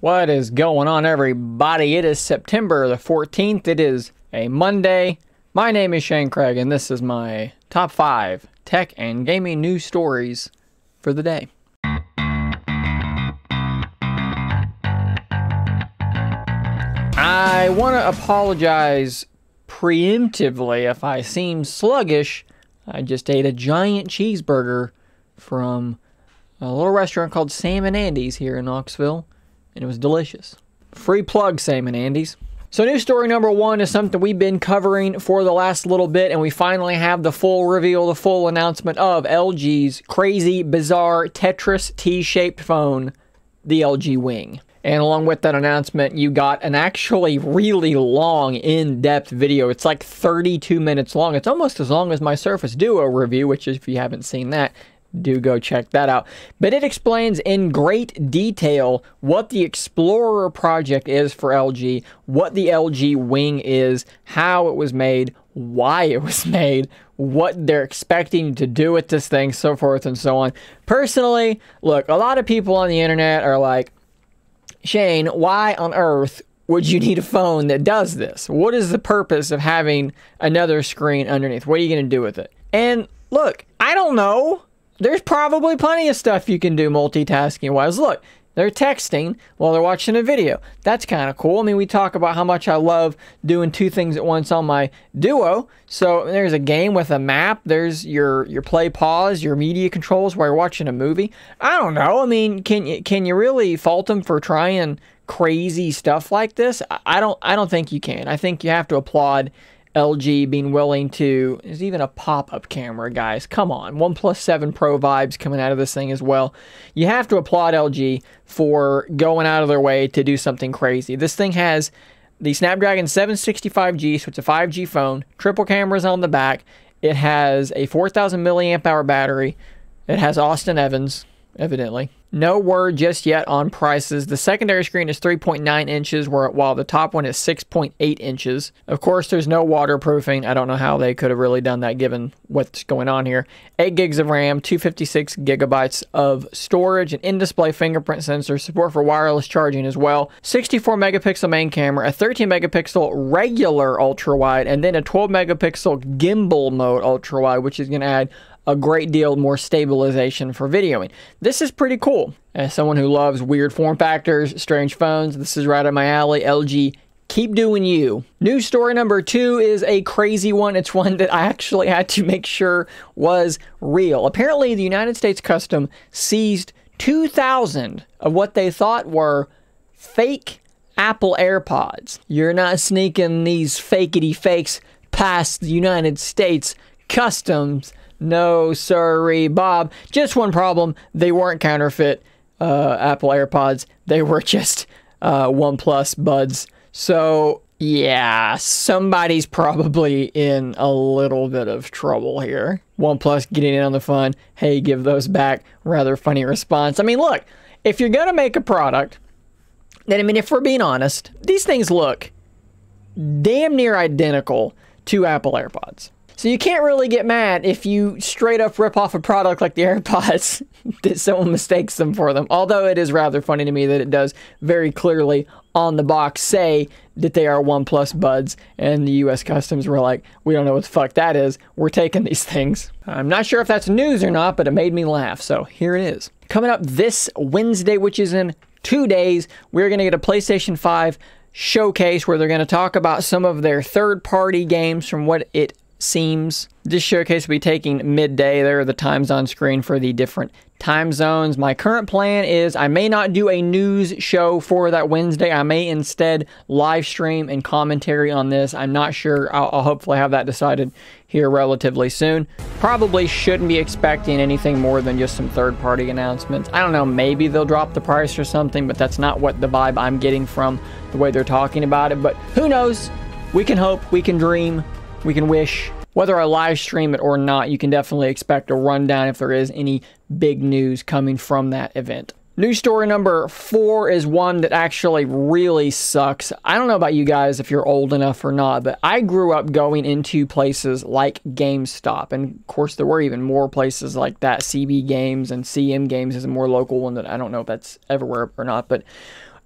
What is going on, everybody? It is September the 14th. It is a Monday. My name is Shane Craig, and this is my top five tech and gaming news stories for the day. I want to apologize preemptively if I seem sluggish. I just ate a giant cheeseburger from a little restaurant called Sam and Andy's here in Knoxville and it was delicious. Free plug, Sam Andy's. So news story number one is something we've been covering for the last little bit, and we finally have the full reveal, the full announcement of LG's crazy, bizarre Tetris T-shaped phone, the LG Wing. And along with that announcement, you got an actually really long, in depth video. It's like 32 minutes long. It's almost as long as my Surface Duo review, which, if you haven't seen that, do go check that out. But it explains in great detail what the Explorer project is for LG, what the LG Wing is, how it was made, why it was made, what they're expecting to do with this thing, so forth and so on. Personally, look, a lot of people on the internet are like, Shane, why on earth would you need a phone that does this? What is the purpose of having another screen underneath? What are you going to do with it? And look, I don't know there's probably plenty of stuff you can do multitasking wise. Look, they're texting while they're watching a video. That's kind of cool. I mean, we talk about how much I love doing two things at once on my Duo. So there's a game with a map. There's your your play pause, your media controls while you're watching a movie. I don't know. I mean, can you can you really fault them for trying crazy stuff like this? I don't I don't think you can. I think you have to applaud LG being willing to. is even a pop up camera, guys. Come on. OnePlus 7 Pro vibes coming out of this thing as well. You have to applaud LG for going out of their way to do something crazy. This thing has the Snapdragon 765G, so it's a 5G phone, triple cameras on the back. It has a 4,000 milliamp hour battery. It has Austin Evans, evidently. No word just yet on prices. The secondary screen is 3.9 inches, while the top one is 6.8 inches. Of course, there's no waterproofing. I don't know how they could have really done that given what's going on here. 8 gigs of RAM, 256 gigabytes of storage, an in-display fingerprint sensor, support for wireless charging as well, 64 megapixel main camera, a 13 megapixel regular ultra-wide, and then a 12 megapixel gimbal mode ultra-wide, which is going to add a great deal more stabilization for videoing. This is pretty cool. As someone who loves weird form factors, strange phones, this is right up my alley, LG keep doing you. News story number two is a crazy one. It's one that I actually had to make sure was real. Apparently, the United States Custom seized 2,000 of what they thought were fake Apple AirPods. You're not sneaking these fakety fakes past the United States Customs no, sorry, Bob. Just one problem. They weren't counterfeit uh, Apple AirPods. They were just uh, OnePlus buds. So yeah, somebody's probably in a little bit of trouble here. OnePlus getting in on the fun. Hey, give those back. Rather funny response. I mean, look, if you're gonna make a product, then I mean, if we're being honest, these things look damn near identical to Apple AirPods. So you can't really get mad if you straight up rip off a product like the AirPods that someone mistakes them for them. Although it is rather funny to me that it does very clearly on the box say that they are OnePlus buds, and the U.S. Customs were like, "We don't know what the fuck that is. We're taking these things." I'm not sure if that's news or not, but it made me laugh. So here it is. Coming up this Wednesday, which is in two days, we're going to get a PlayStation 5 showcase where they're going to talk about some of their third party games from what it seams. This showcase will be taking midday. There are the times on screen for the different time zones. My current plan is I may not do a news show for that Wednesday. I may instead live stream and commentary on this. I'm not sure. I'll, I'll hopefully have that decided here relatively soon. Probably shouldn't be expecting anything more than just some third party announcements. I don't know, maybe they'll drop the price or something, but that's not what the vibe I'm getting from the way they're talking about it. But who knows? We can hope, we can dream, we can wish whether I live stream it or not, you can definitely expect a rundown if there is any big news coming from that event. News story number four is one that actually really sucks. I don't know about you guys if you're old enough or not, but I grew up going into places like GameStop. And of course, there were even more places like that. CB Games and CM Games is a more local one that I don't know if that's everywhere or not. But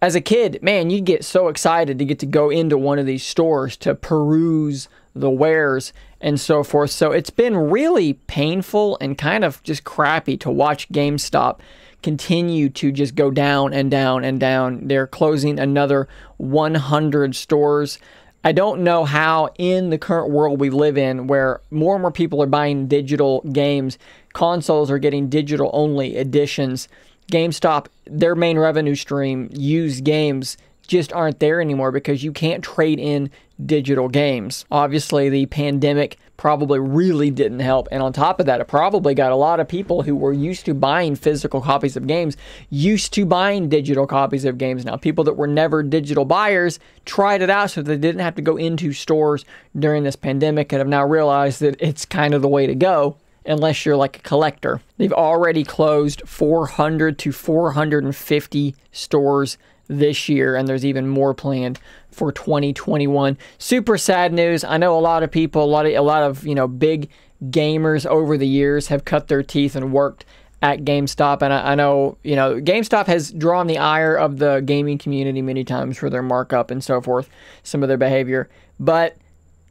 as a kid, man, you'd get so excited to get to go into one of these stores to peruse the wares and so forth. So it's been really painful and kind of just crappy to watch GameStop continue to just go down and down and down. They're closing another 100 stores. I don't know how, in the current world we live in, where more and more people are buying digital games, consoles are getting digital only editions. GameStop, their main revenue stream, used games just aren't there anymore because you can't trade in digital games. Obviously, the pandemic probably really didn't help. And on top of that, it probably got a lot of people who were used to buying physical copies of games used to buying digital copies of games. Now, people that were never digital buyers tried it out so they didn't have to go into stores during this pandemic and have now realized that it's kind of the way to go unless you're like a collector. They've already closed 400 to 450 stores this year, and there's even more planned for 2021. Super sad news. I know a lot of people, a lot of a lot of you know big gamers over the years have cut their teeth and worked at GameStop, and I, I, know you know GameStop has drawn the ire of the gaming community many times for their markup and so forth, some of their behavior. But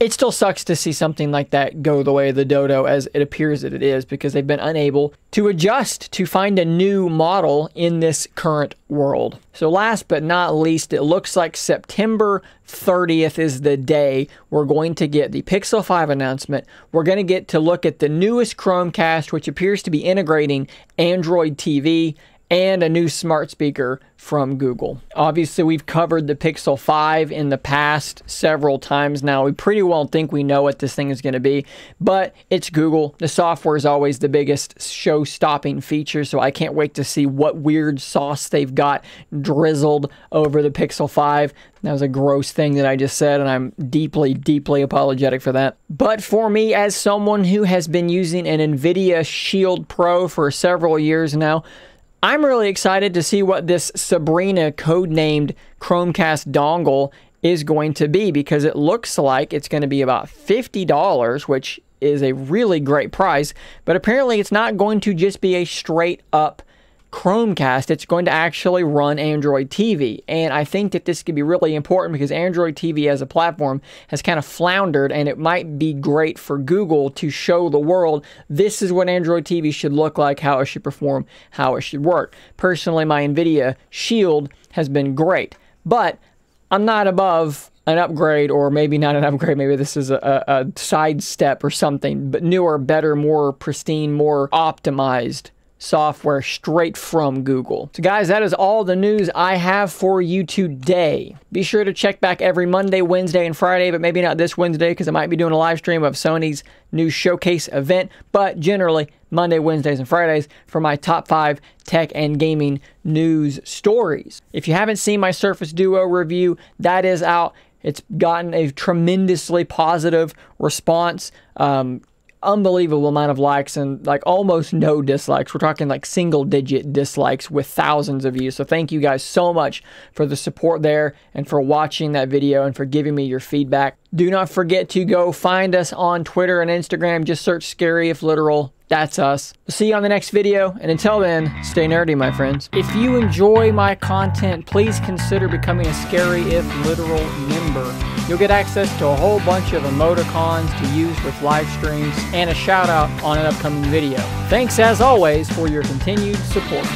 it still sucks to see something like that go the way of the dodo as it appears that it is because they've been unable to adjust to find a new model in this current world. So last but not least, it looks like September 30th is the day we're going to get the Pixel 5 announcement. We're going to get to look at the newest Chromecast, which appears to be integrating Android TV and a new smart speaker from Google. Obviously, we've covered the Pixel 5 in the past several times now. We pretty well think we know what this thing is going to be, but it's Google. The software is always the biggest show stopping feature, so I can't wait to see what weird sauce they've got drizzled over the Pixel 5. That was a gross thing that I just said, and I'm deeply, deeply apologetic for that. But for me, as someone who has been using an NVIDIA Shield Pro for several years now, I'm really excited to see what this Sabrina codenamed Chromecast dongle is going to be because it looks like it's going to be about $50, which is a really great price, but apparently it's not going to just be a straight up Chromecast, it's going to actually run Android TV. And I think that this could be really important because Android TV as a platform has kind of floundered and it might be great for Google to show the world this is what Android TV should look like, how it should perform, how it should work. Personally, my NVIDIA Shield has been great, but I'm not above an upgrade or maybe not an upgrade maybe this is a, a, a sidestep or something but newer better more pristine more optimized software straight from Google. So guys, that is all the news I have for you today. Be sure to check back every Monday, Wednesday, and Friday, but maybe not this Wednesday because I might be doing a live stream of Sony's new showcase event, but generally Monday, Wednesdays, and Fridays for my top five tech and gaming news stories. If you haven't seen my Surface Duo review, that is out. It's gotten a tremendously positive response. Um, unbelievable amount of likes and like almost no dislikes. We're talking like single digit dislikes with thousands of views. So thank you guys so much for the support there and for watching that video and for giving me your feedback. Do not forget to go find us on Twitter and Instagram. Just search Scary If Literal. That's us. see you on the next video, and until then, stay nerdy, my friends. If you enjoy my content, please consider becoming a Scary If Literal member. You'll get access to a whole bunch of emoticons to use with live streams and a shout out on an upcoming video. Thanks as always for your continued support.